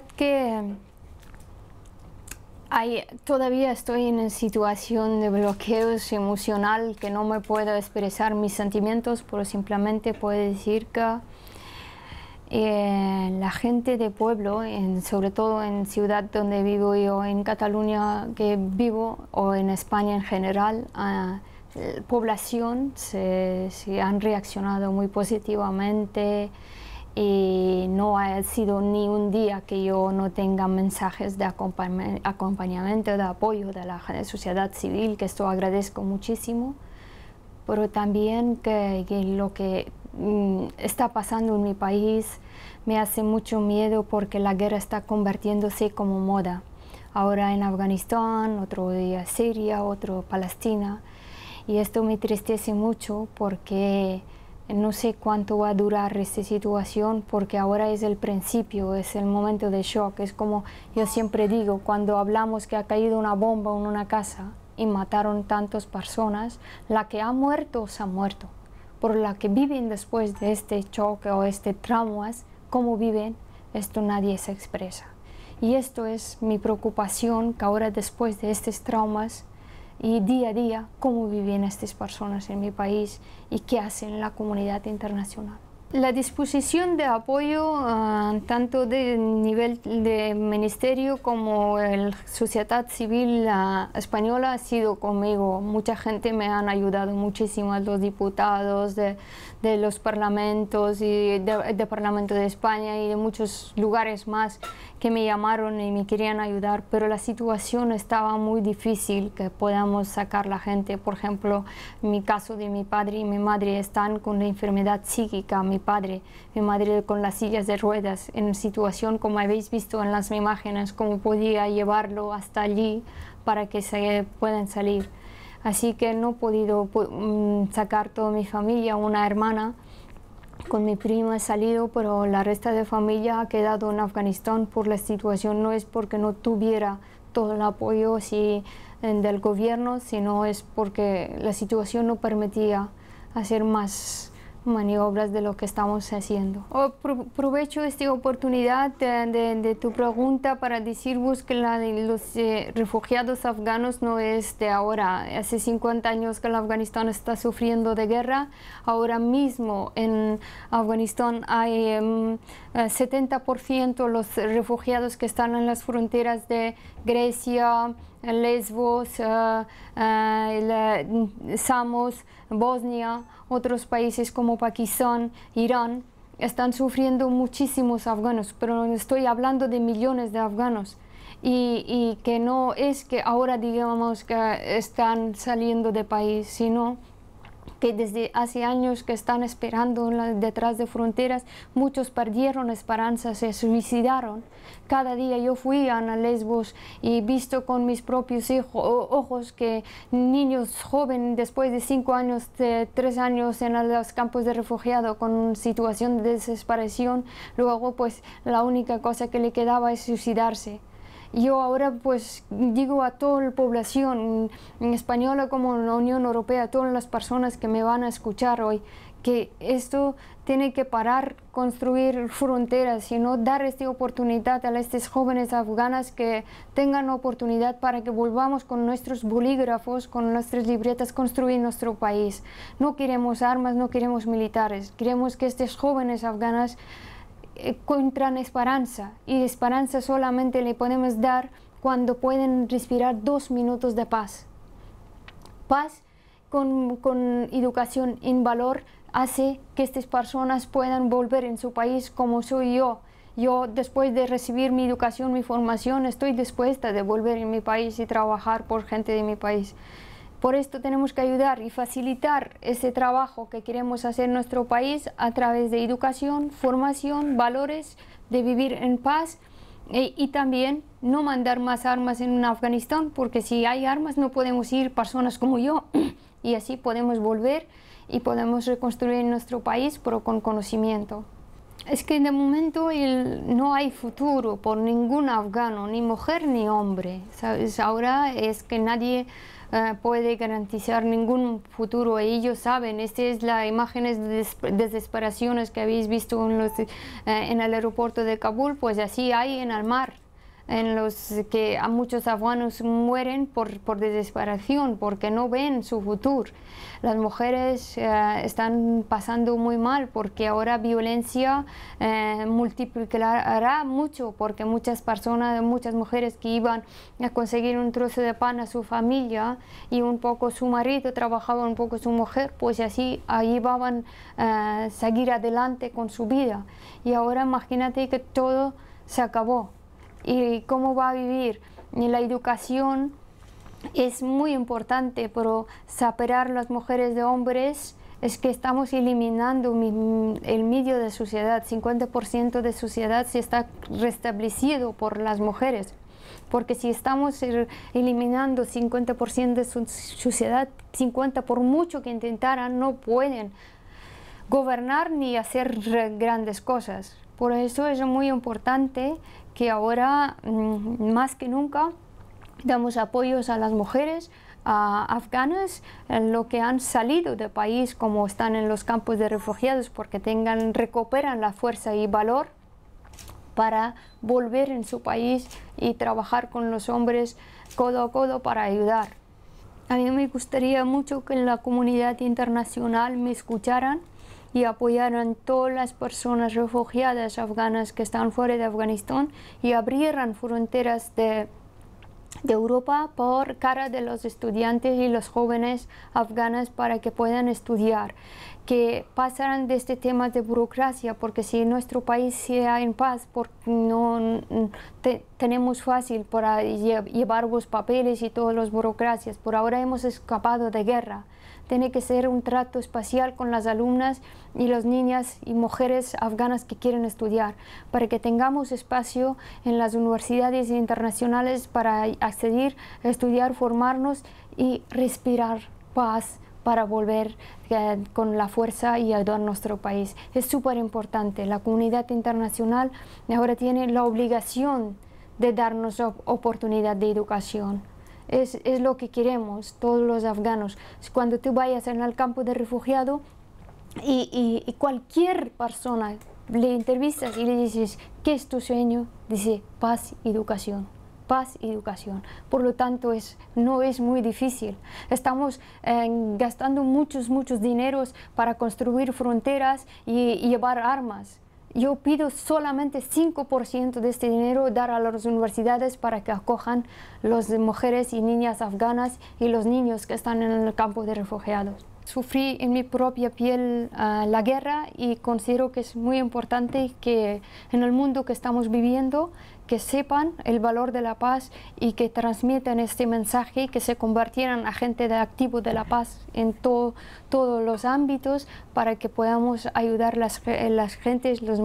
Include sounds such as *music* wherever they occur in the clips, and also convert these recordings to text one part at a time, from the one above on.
que todavía estoy en situación de bloqueos emocional que no me puedo expresar mis sentimientos, pero simplemente puedo decir que eh, la gente de pueblo, sobre todo en ciudad donde vivo yo, en Cataluña que vivo o en España en general, ah, la población se, han reaccionado muy positivamente y eh, no ha sido ni un día que yo no tenga mensajes de acompañamiento, de apoyo de la sociedad civil, que esto agradezco muchísimo, pero también que, lo que mm, está pasando en mi país me hace mucho miedo porque la guerra está convirtiéndose como moda. Ahora en Afganistán, otro día Siria, otro Palestina. Y esto me tristece mucho porque no sé cuánto va a durar esta situación porque ahora es el principio, es el momento de shock. Es como yo siempre digo, cuando hablamos que ha caído una bomba en una casa y mataron tantas personas, la que ha muerto se ha muerto. Por la que viven después de este choque o este traumas, cómo viven, esto nadie se expresa. Y esto es mi preocupación, que ahora después de estos traumas y día a día cómo viven estas personas en mi país y qué hacen la comunidad internacional. La disposición de apoyo ah, tanto de nivel de ministerio como la sociedad civil ah, española ha sido conmigo. Mucha gente me han ayudado muchísimo, los diputados de, los parlamentos y de, Parlamento de España y de muchos lugares más que me llamaron y me querían ayudar, pero la situación estaba muy difícil que podamos sacar la gente. Por ejemplo, mi caso de mi padre y mi madre están con la enfermedad psíquica. Mi padre, mi madre con las sillas de ruedas, en situación como habéis visto en las imágenes, cómo podía llevarlo hasta allí para que se puedan salir. Así que no he podido mm, sacar toda mi familia, una hermana, con mi prima he salido, pero la resta de familia ha quedado en Afganistán por la situación. No es porque no tuviera todo el apoyo si, del gobierno, sino es porque la situación no permitía hacer más maniobras de lo que estamos haciendo. Aprovecho esta oportunidad de, tu pregunta para deciros que la los eh, refugiados afganos no es de ahora. Hace 50 años que el Afganistán está sufriendo de guerra. Ahora mismo en Afganistán hay un em, eh, 70% los refugiados que están en las fronteras de Grecia, Lesbos, eh, mm, Samos, Bosnia otros países como Pakistán, Irán, están sufriendo muchísimos afganos, pero estoy hablando de millones de afganos. Y, que no es que ahora digamos que están saliendo de país, sino que desde hace años que están esperando detrás de fronteras, muchos perdieron esperanza, se suicidaron. Cada día yo fui a Lesbos y visto con mis propios ojos que niños jóvenes después de cinco años, tres años en los campos de refugiados con situación de desesperación, luego pues la única cosa que le quedaba es suicidarse. Yo ahora pues digo a toda la población en española como en la Unión Europea, a todas las personas que me van a escuchar hoy, que esto tiene que parar, construir fronteras y no dar esta oportunidad a estos jóvenes afganas que tengan oportunidad para que volvamos con nuestros bolígrafos, con nuestras libretas, construir nuestro país. No queremos armas, no queremos militares, queremos que estos jóvenes afganas encuentran esperanza y esperanza solamente le podemos dar cuando pueden respirar dos minutos de paz. Paz con, educación en valor hace que estas personas puedan volver en su país como soy yo. Yo después de recibir mi educación, mi formación, estoy dispuesta de volver en mi país y trabajar por gente de mi país. Por esto tenemos que ayudar y facilitar ese trabajo que queremos hacer en nuestro país a través de educación, formación, valores de vivir en paz e, y también no mandar más armas en Afganistán, porque si hay armas no podemos ir personas como yo *clears throat* y así podemos volver y podemos reconstruir nuestro país, pero con conocimiento es que el momento no hay futuro por ningún afgano, ni mujer ni hombre. Ahora es que nadie eh, puede garantizar ningún futuro. Ellos saben, esta es la imagen de desesperaciones que habéis visto los, eh, en el aeropuerto de Kabul, pues así hay en el mar en los que a muchos afganos mueren por, desesperación, porque no ven su futuro. Las mujeres eh, están pasando muy mal porque ahora violencia eh, multiplicará mucho, porque muchas personas, muchas mujeres que iban a conseguir un trozo de pan a su familia y un poco su marido trabajaba, un poco su mujer, pues así ahí iban a eh, seguir adelante con su vida. Y ahora imagínate que todo se acabó y cómo va a vivir. ni la educación es muy importante, pero separar las mujeres de hombres es que estamos eliminando el medio de sociedad. 50% de sociedad se está restablecido por las mujeres. Porque si estamos er, eliminando 50% de su sociedad, 50% por mucho que intentaran, no pueden gobernar ni hacer grandes cosas. Por eso es muy importante que ahora mm, más que nunca damos apoyos a las mujeres a afganas, lo que han salido del país, como están en los campos de refugiados, porque tengan, recuperan la fuerza y valor para volver en su país y trabajar con los hombres codo a codo para ayudar. A mí me gustaría mucho que en la comunidad internacional me escucharan y apoyaran todas las personas refugiadas afganas que están fuera de Afganistán y abrieran fronteras de, Europa por cara de los estudiantes y los jóvenes afganas para que puedan estudiar que pasaran de este tema de burocracia, porque si nuestro país sea en paz, no tenemos fácil para llevar los papeles y todas las burocracias. Por ahora hemos escapado de guerra tiene que ser un trato espacial con las alumnas y las niñas y mujeres afganas que quieren estudiar, para que tengamos espacio en las universidades internacionales para acceder, estudiar, formarnos y respirar paz para volver eh, con la fuerza y ayudar a nuestro país. Es súper importante. La comunidad internacional ahora tiene la obligación de darnos oportunidad de educación. Es, lo que queremos todos los afganos. Cuando tú vayas en el campo de refugiado y, cualquier persona le entrevistas y le dices, ¿qué es tu sueño? Dice, paz, educación paz y educación. Por lo tanto, es, no es muy difícil. Estamos eh, gastando muchos, muchos dineros para construir fronteras y llevar armas yo pido solamente 5% de este dinero dar a las universidades para que acojan las mujeres y niñas afganas y los niños que están en el campo de refugiados sufrí en mi propia piel ah, la guerra y considero que es muy importante que en el mundo que estamos viviendo que sepan el valor de la paz y que transmitan este mensaje, que se convirtieran agente de activo de la paz en todos los ámbitos para que podamos ayudar las, eh, las gentes, las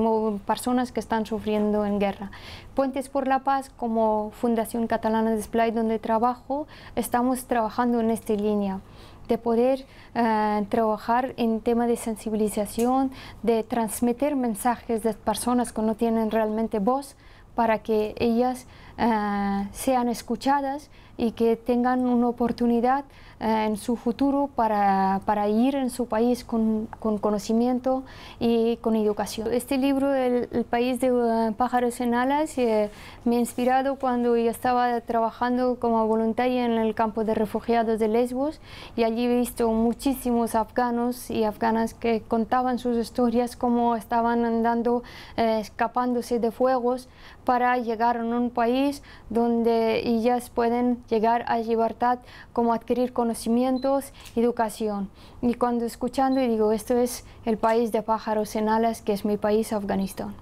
personas que están sufriendo en guerra. Puentes por la Paz, como Fundación Catalana de Display donde trabajo, estamos trabajando en esta línea de poder eh, trabajar en tema de sensibilización, de transmitir mensajes de personas que no tienen realmente voz para que ellas eh, sean escuchadas y que tengan una oportunidad eh, en su futuro para, para, ir en su país con, con, conocimiento y con educación. Este libro, El, país de eh, pájaros en alas, me ha inspirado cuando yo estaba trabajando como voluntaria en el campo de refugiados de Lesbos y allí he visto muchísimos afganos y afganas que contaban sus historias, cómo estaban andando, escapándose de fuegos para llegar a un país donde ellas pueden llegar a libertad, como adquirir conocimientos, educación. Y cuando escuchando y digo, esto es el país de pájaros en alas, que es mi país, Afganistán.